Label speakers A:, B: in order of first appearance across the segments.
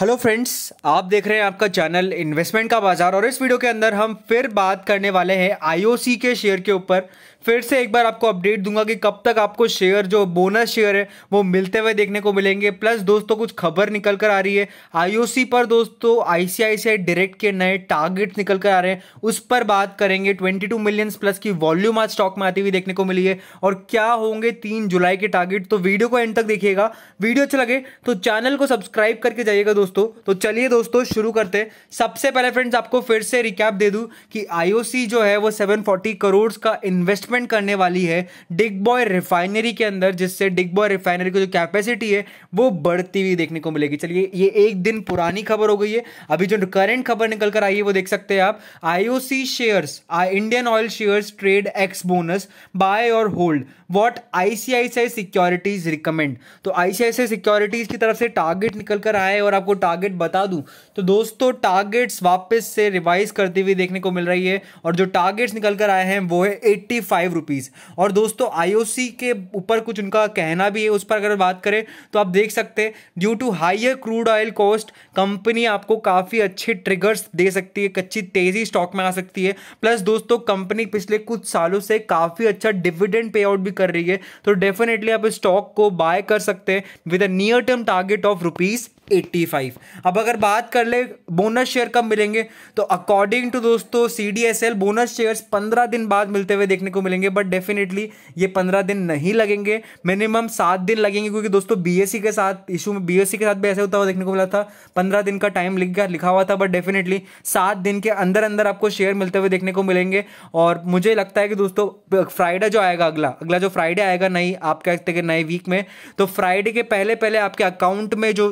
A: hello friends आप देख रहे हैं आपका चैनल इन्वेस्टमेंट का बाजार और इस वीडियो के अंदर हम फिर बात करने वाले हैं आईओसी के शेयर के ऊपर फिर से एक बार आपको अपडेट दूंगा कि कब तक आपको शेयर जो बोनस शेयर है वो मिलते हुए देखने को मिलेंगे प्लस दोस्तों कुछ खबर निकल कर आ रही है आईओसी पर दोस्तों आईसीआईसीआई डायरेक्ट के नए टारगेट निकल कर आ रहे हैं उस पर बात करेंगे ट्वेंटी मिलियंस प्लस की वॉल्यूम आज स्टॉक में आती हुई देखने को मिली है और क्या होंगे तीन जुलाई के टारगेट तो वीडियो को एंड तक देखिएगा वीडियो अच्छा लगे तो चैनल को सब्सक्राइब करके जाइएगा दोस्तों दोस्तों तो चलिए दोस्तों शुरू करते हैं सबसे पहले फ्रेंड्स आपको फिर से रिकैप दे दूं कि आईओसी जो है वो 740 करोड़ का इन्वेस्टमेंट करने वाली है डिग बॉय रिफाइनरी के अंदर जिससे डिग बॉय रिफाइनरी की जो कैपेसिटी है वो बढ़ती हुई देखने को मिलेगी चलिए ये एक दिन पुरानी खबर हो गई है अभी जो करेंट खबर निकल कर आई है वो देख सकते हैं आप IOC shares Indian oil shares trade ex bonus buy और hold what ICICI securities recommend तो आईसीआईसीआई सिक्योरिटीज की तरफ से टारगेट निकल कर आए और आपको टारगेट बता दूं तो दोस्तों टारगेट्स वापस से रिवाइज करते हुए देखने को मिल रही है और जो टारगेट्स निकल कर आए हैं वो है एट्टी फाइव रुपीज़ और दोस्तों आईओसी के ऊपर कुछ उनका कहना भी है उस पर अगर बात करें तो आप देख सकते हैं due to higher crude oil cost company आपको काफ़ी अच्छे ट्रिगर्स दे सकती है कच्ची तेज़ी स्टॉक में आ सकती है प्लस दोस्तों कंपनी पिछले कुछ सालों से काफ़ी अच्छा डिविडेंड पे आउट भी कर रही है तो डेफिनेटली आप स्टॉक को बाय कर सकते हैं with a near term target of rupees 85 अब अगर बात कर ले बोनस शेयर कब मिलेंगे तो अकॉर्डिंग टू दोस्तों C D S L bonus shares 15 दिन बाद मिलते हुए देखने को मिलेंगे बट डेफिनेटली ये 15 दिन नहीं लगेंगे मिनिमम सात दिन लगेंगे क्योंकि दोस्तों बीएससी के साथ इशू में बीएससी के साथ भी ऐसे होता हुआ देखने को मिला था पंद्रह दिन का टाइम लिख गया लिखा हुआ था बट डेफिनेटली सात दिन के अंदर अंदर आपको शेयर मिलते हुए देखने को मिलेंगे और मुझे लगता है कि दोस्तों फ्राइडे जो आएगा अगला अगला जो फ्राइडे आएगा नई आप कह सकते हैं नए वीक में तो फ्राइडे के पहले पहले आपके अकाउंट में जो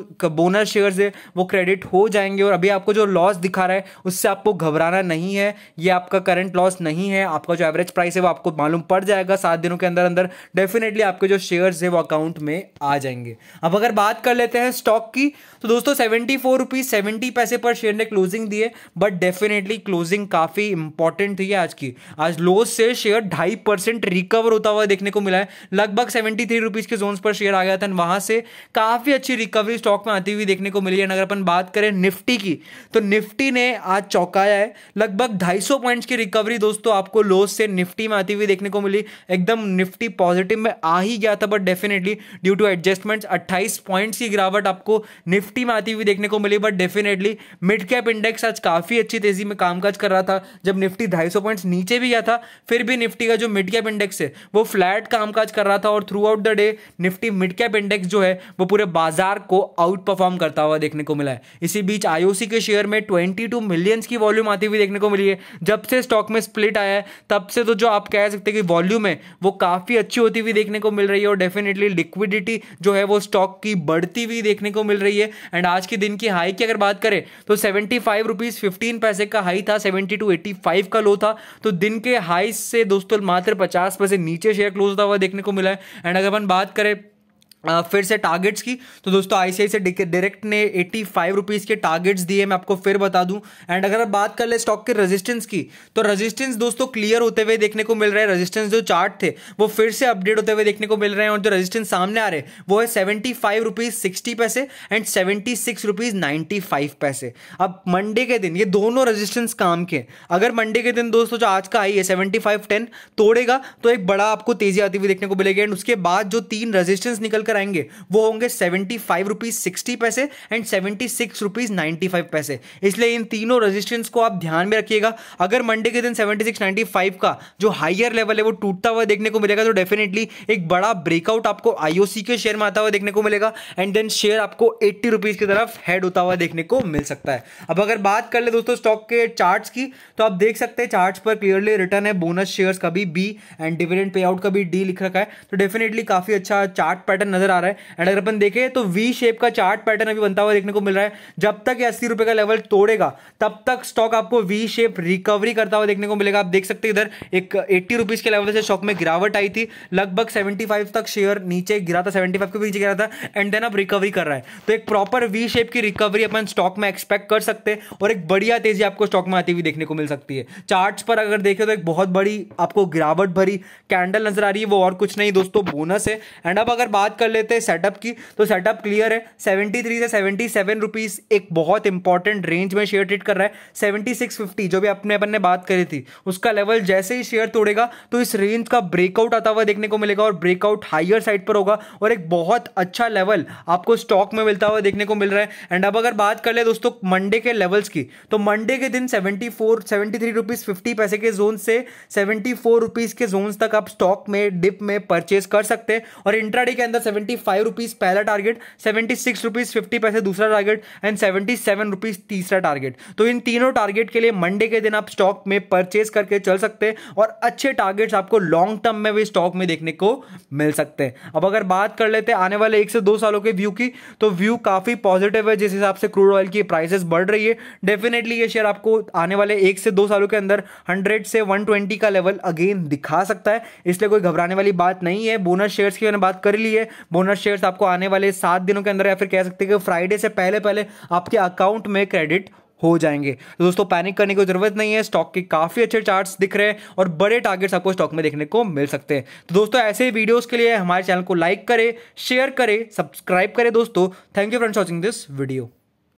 A: ओनर शेयर है वो क्रेडिट हो जाएंगे और अभी आपको जो लॉस दिखा रहा है उससे आपको घबराना नहीं है ये आपका करंट लॉस नहीं है आपका जो एवरेज प्राइस है वो आपको मालूम पड़ जाएगा सात दिनों के अंदर अंदर डेफिनेटली आपके जो शेयर है वो अकाउंट में आ जाएंगे अब अगर बात कर लेते हैं स्टॉक की तो दोस्तों सेवेंटी फोर रुपीज सेवेंटी पैसे पर शेयर ने क्लोजिंग दी है बट डेफिनेटली क्लोजिंग काफ़ी इंपॉर्टेंट थी आज की आज लोज से शेयर ढाई परसेंट रिकवर होता हुआ देखने को मिला है लगभग सेवेंटी थ्री रुपीज़ के जोन पर शेयर आ गया था वहां से काफ़ी अच्छी रिकवरी स्टॉक में आती हुई गिरती हुई देखने को मिली है अगर अपन बात करें निफ्टी की तो निफ्टी ने आज चौंकाया है लगभग 250 पॉइंट्स की रिकवरी दोस्तों आपको लोस से निफ्टी में आती हुई देखने को मिली एकदम निफ्टी पॉजिटिव में आ ही गया था but definitely due to adjustments 28 points की गिरावट आपको निफ्टी में आती हुई देखने को मिली but definitely mid cap index आज काफ़ी अच्छी तेज़ी में कामकाज कर रहा था जब निफ्टी ढाई पॉइंट्स नीचे भी गया था फिर भी निफ्टी का जो मिड कैप इंडेक्स है वो फ्लैट कामकाज कर रहा था और throughout the day Nifty mid cap index जो है वो पूरे बाजार को आउट परफॉर्म परफॉर्म करता हुआ देखने को मिला है इसी बीच आईओसी के शेयर में ट्वेंटी टू मिलियंस की वॉल्यूम आती हुई देखने को मिली है जब से स्टॉक में स्प्लिट आया है तब से तो जो आप कह सकते हैं कि वॉल्यूम है वो काफ़ी अच्छी होती हुई देखने को मिल रही है और डेफिनेटली लिक्विडिटी जो है वो स्टॉक की बढ़ती हुई देखने को मिल रही है एंड आज के दिन की हाई की अगर बात करें तो सेवेंटी फाइव रुपीज़ फिफ्टीन पैसे का हाई था सेवेंटी टू एटी फाइव का लो था तो दिन के हाई से दोस्तों मात्र पचास पैसे नीचे शेयर क्लोज होता हुआ देखने को मिला है एंड अगर अपन बात करें फिर से टारगेट्स की तो दोस्तों आईसीआई से डायरेक्ट ने एट्टी फाइव रुपीज़ के टारगेट्स दिए मैं आपको फिर बता दूं एंड अगर आप बात कर ले स्टॉक के रेजिस्टेंस की तो रेजिस्टेंस दोस्तों क्लियर होते हुए देखने को मिल रहा है रेजिस्टेंस जो चार्ट थे वो फिर से अपडेट होते हुए देखने को मिल रहे हैं और जो रेजिस्टेंस सामने आ रहे वो है सेवेंटी फाइव रुपीज़ सिक्सटी पैसे and seventy six rupees five पैसे अब मंडे के दिन ये दोनों रजिस्टेंस काम के अगर मंडे के दिन दोस्तों जो आज का आई है सेवेंटी टेन तोड़ेगा तो एक बड़ा आपको तेज़ी आती हुई देखने को मिलेगी एंड उसके बाद जो तीन रजिस्टेंस निकल लेकर आएंगे वो होंगे सेवेंटी फाइव रुपीज सिक्सटी पैसे and seventy six rupees ninety five पैसे इसलिए इन तीनों रेजिस्टेंस को आप ध्यान में रखिएगा अगर मंडे के दिन सेवेंटी सिक्स नाइन्टी फाइव का जो हाइयर लेवल है वो टूटता हुआ देखने को मिलेगा तो डेफिनेटली एक बड़ा ब्रेकआउट आपको आईओसी के शेयर में आता हुआ देखने को मिलेगा एंड देन शेयर आपको एट्टी रुपीज की तरफ हेड होता हुआ देखने को मिल सकता है अब अगर बात कर ले दोस्तों स्टॉक के चार्ट्स की तो आप देख सकते हैं चार्ट्स पर क्लियरली रिटर्न है बोनस शेयर्स का भी बी एंड डिविडेंड पे आउट का भी डी लिख रखा है तो डेफिनेटली काफी अच्छा चार्ट पैटर्न नजर आ रहा है एंड अगर अपन देखें तो वी शेप का चार्ट पैटर्न अभी बनता हुआ देखने को मिल रहा है जब तक अस्सी रुपए का लेवल तोड़ेगा तब तक स्टॉक आपको वी शेप रिकवरी करता हुआ देखने को मिलेगा आप देख सकते इधर एक एट्टी रुपीज के लेवल से स्टॉक में गिरावट आई थी लगभग सेवेंटी फाइव तक शेयर नीचे गिरा था सेवेंटी फाइव के नीचे गिरा था एंड देन अब रिकवरी कर रहा है तो एक प्रॉपर वी शेप की रिकवरी अपन स्टॉक में एक्सपेक्ट कर सकते हैं और एक बढ़िया तेजी आपको स्टॉक में आती हुई देखने को मिल सकती है चार्ट पर अगर देखें तो एक बहुत बड़ी आपको गिरावट भरी कैंडल नजर आ रही है वो और कुछ नहीं दोस्तों बोनस है एंड अब अगर बात कर कर लेते हैं सेटअप की तो सेटअप क्लियर है 73 से 77 सेवन रुपीज़ एक बहुत इंपॉर्टेंट रेंज में शेयर ट्रेड कर रहा है 7650 जो भी अपने अपन ने बात करी थी उसका लेवल जैसे ही शेयर तोड़ेगा तो इस रेंज का ब्रेकआउट आता हुआ देखने को मिलेगा और ब्रेकआउट हाइयर साइड पर होगा और एक बहुत अच्छा लेवल आपको स्टॉक में मिलता हुआ देखने को मिल रहा है एंड अब अगर बात कर ले दोस्तों मंडे के लेवल्स की तो मंडे के दिन seventy four seventy three rupees fifty पैसे के जोन से सेवेंटी फोर रुपीज़ के जोन तक आप स्टॉक में डिप में परचेज कर सकते हैं और इंट्राडे के अंदर सेवेंटी फाइव रुपीज़ पहला target seventy six rupees fifty पैसे दूसरा target and seventy seven rupees तीसरा टारगेट तो इन तीनों टारगेट के लिए मंडे के दिन आप स्टॉक में परचेज करके चल सकते हैं और अच्छे टारगेट्स आपको लॉन्ग टर्म में भी स्टॉक में देखने को मिल सकते हैं अब अगर बात कर लेते हैं आने वाले एक से दो सालों के व्यू की तो व्यू काफ़ी पॉजिटिव है जिस हिसाब से क्रूड ऑयल की प्राइसेस बढ़ रही है डेफिनेटली ये शेयर आपको आने वाले एक से दो सालों के अंदर हंड्रेड से वन ट्वेंटी का लेवल अगेन दिखा सकता है इसलिए कोई घबराने वाली बात नहीं है बोनस शेयर्स की मैंने बात कर ली है बोनस शेयर्स आपको आने वाले सात दिनों के अंदर या फिर कह सकते हैं कि फ्राइडे से पहले पहले आपके अकाउंट में क्रेडिट हो जाएंगे तो दोस्तों पैनिक करने की जरूरत नहीं है स्टॉक के काफ़ी अच्छे चार्ट्स दिख रहे हैं और बड़े टारगेट्स आपको स्टॉक में देखने को मिल सकते हैं तो दोस्तों ऐसे ही वीडियोस के लिए हमारे चैनल को लाइक करें शेयर करें सब्सक्राइब करें दोस्तों thank you friends watching this video